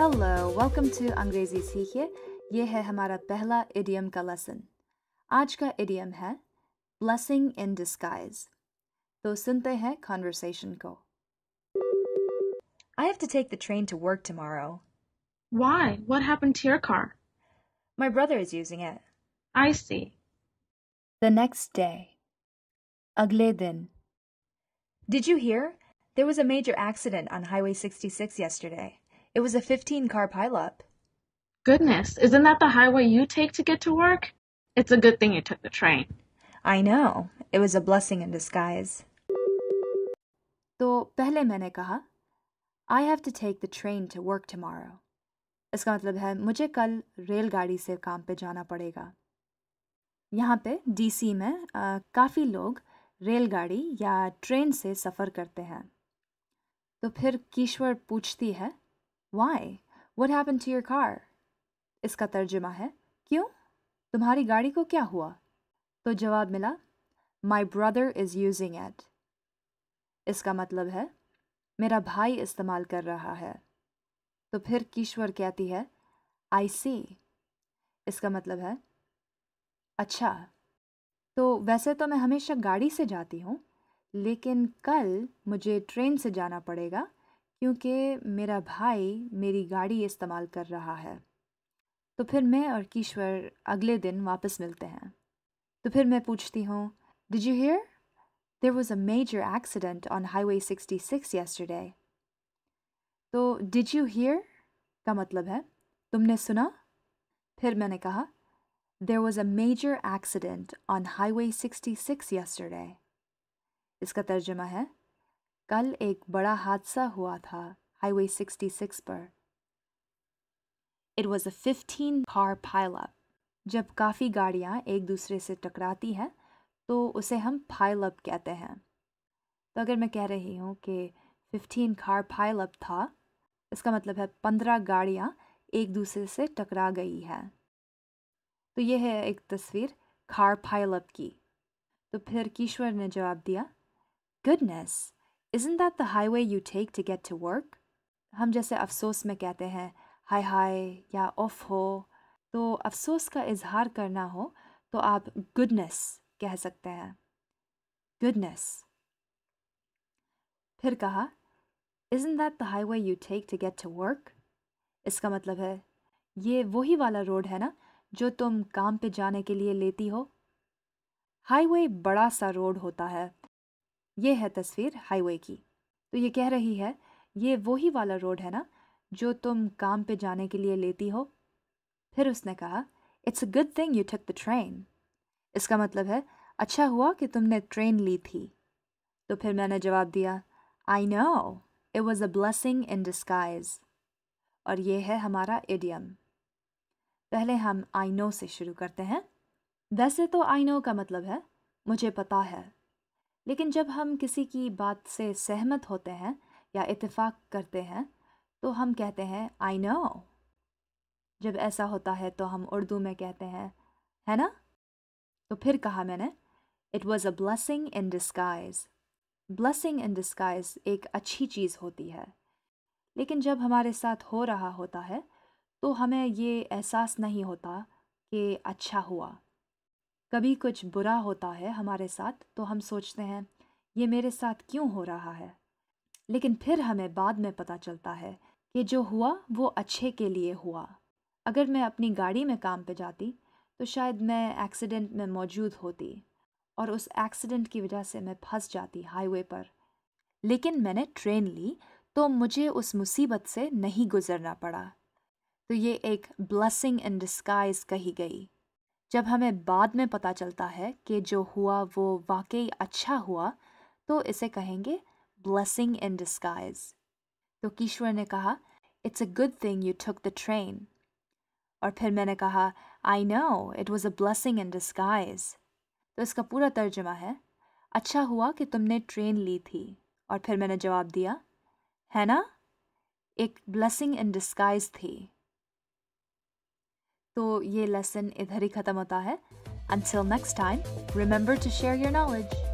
Hello, welcome to अंग्रेजी सीखिए ये है hamara पहला इडियम का लेसन आज का इडियम है ब्लेसिंग इन डिस्गाइज तो सुनते हैं conversation ko. I have to take the train to work tomorrow. Why? What happened to your car? My brother is using it. I see. The next day. Agle din. Did you hear? There was a major accident on Highway 66 yesterday. It was a 15 car pileup. Goodness, isn't that the highway you take to get to work? It's a good thing you took the train. I know. It was a blessing in disguise. तो पहले मैंने कहा I have to take the train to work tomorrow इसका मतलब है मुझे कल रेलगाड़ी से काम पे जाना पड़ेगा यहाँ पे डीसी में काफ़ी लोग रेलगाड़ी या ट्रेन से सफ़र करते हैं तो फिर कीश्वर पूछती है why what happened to your car इसका तर्जुमा है क्यों तुम्हारी गाड़ी को क्या हुआ तो जवाब मिला my brother is using it इसका मतलब है मेरा भाई इस्तेमाल कर रहा है तो फिर किश्वर कहती है आई सी इसका मतलब है अच्छा तो वैसे तो मैं हमेशा गाड़ी से जाती हूँ लेकिन कल मुझे ट्रेन से जाना पड़ेगा क्योंकि मेरा भाई मेरी गाड़ी इस्तेमाल कर रहा है तो फिर मैं और कीश्वर अगले दिन वापस मिलते हैं तो फिर मैं पूछती हूँ did you hear there was a major accident on highway sixty six yesterday तो डिज यू हेयर का मतलब है तुमने सुना फिर मैंने कहा there was a major accident on highway sixty six yesterday इसका तर्जमा है कल एक बड़ा हादसा हुआ था हाईवे 66 पर it was a fifteen car pileup जब काफ़ी गाड़ियाँ एक दूसरे से टकराती हैं तो उसे हम पाइलअप कहते हैं तो अगर मैं कह रही हूँ कि फिफ्टीन कार पाइलअप था इसका मतलब है पंद्रह गाड़ियाँ एक दूसरे से टकरा गई है तो यह है एक तस्वीर कार पाइलअप की तो फिर किशोर ने जवाब दिया goodness Isn't that the highway you take to get to work? हम जैसे अफसोस में कहते हैं हाय हाय या ऑफ हो तो अफसोस का इजहार करना हो तो आप गुडनेस कह सकते हैं गुडनेस फिर कहा isn't that the way you take to get to work इसका मतलब है ये वही वाला रोड है ना जो तुम काम पे जाने के लिए लेती हो हाईवे बड़ा सा रोड होता है ये है तस्वीर हाईवे की तो ये कह रही है ये वही वाला रोड है ना जो तुम काम पे जाने के लिए लेती हो फिर उसने कहा it's a good thing you took the train इसका मतलब है अच्छा हुआ कि तुमने ट्रेन ली थी तो फिर मैंने जवाब दिया I know it was a blessing in disguise और ये है हमारा एडियम पहले हम आई नो से शुरू करते हैं वैसे तो आई नो का मतलब है मुझे पता है लेकिन जब हम किसी की बात से सहमत होते हैं या इत्तेफाक करते हैं तो हम कहते हैं आई नो जब ऐसा होता है तो हम उर्दू में कहते हैं है ना तो फिर कहा मैंने it was a blessing in disguise blessing in disguise एक अच्छी चीज़ होती है लेकिन जब हमारे साथ हो रहा होता है तो हमें ये एहसास नहीं होता कि अच्छा हुआ कभी कुछ बुरा होता है हमारे साथ तो हम सोचते हैं ये मेरे साथ क्यों हो रहा है लेकिन फिर हमें बाद में पता चलता है कि जो हुआ वो अच्छे के लिए हुआ अगर मैं अपनी गाड़ी में काम पे जाती तो शायद मैं एक्सीडेंट में मौजूद होती और उस एक्सीडेंट की वजह से मैं फंस जाती हाईवे पर लेकिन मैंने ट्रेन ली तो मुझे उस मुसीबत से नहीं गुजरना पड़ा तो ये एक ब्लसिंग इन डिस्काइज कही गई जब हमें बाद में पता चलता है कि जो हुआ वो वाकई अच्छा हुआ तो इसे कहेंगे ब्लेसिंग इन डिस्काइज तो किश्वर ने कहा it's a good thing you took the train और फिर मैंने कहा I know it was a blessing in disguise तो इसका पूरा तर्जमा है अच्छा हुआ कि तुमने ट्रेन ली थी और फिर मैंने जवाब दिया है ना एक ब्लेसिंग इन डिस्काइज थी तो ये लेसन इधर ही ख़त्म होता है Until next time, remember to share your knowledge.